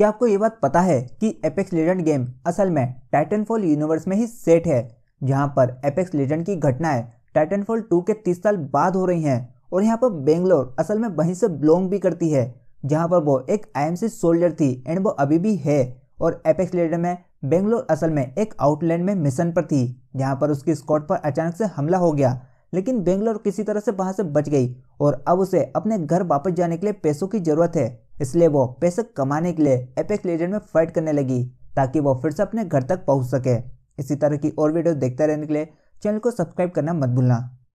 क्या आपको ये बात पता है कि एपेक्स लेजेंड गेम असल में टाइटनफॉल यूनिवर्स में ही सेट है जहाँ पर एपेक्स लेजेंड की घटनाएं टाइटनफॉल टू के तीस साल बाद हो रही हैं और यहाँ पर बेंगलोर असल में वहीं से बिलोंग भी करती है जहाँ पर वो एक आई सोल्जर थी एंड वो अभी भी है और एपेक्स लेजेंड में बेंगलोर असल में एक आउटलैंड में मिशन पर थी जहाँ पर उसकी स्कॉट पर अचानक से हमला हो गया लेकिन बेंगलोर किसी तरह से वहाँ से बच गई और अब उसे अपने घर वापस जाने के लिए पैसों की ज़रूरत है इसलिए वो पैसे कमाने के लिए एपेक्स लेजेंड में फाइट करने लगी ताकि वो फिर से अपने घर तक पहुंच सके इसी तरह की और वीडियो देखते रहने के लिए चैनल को सब्सक्राइब करना मत भूलना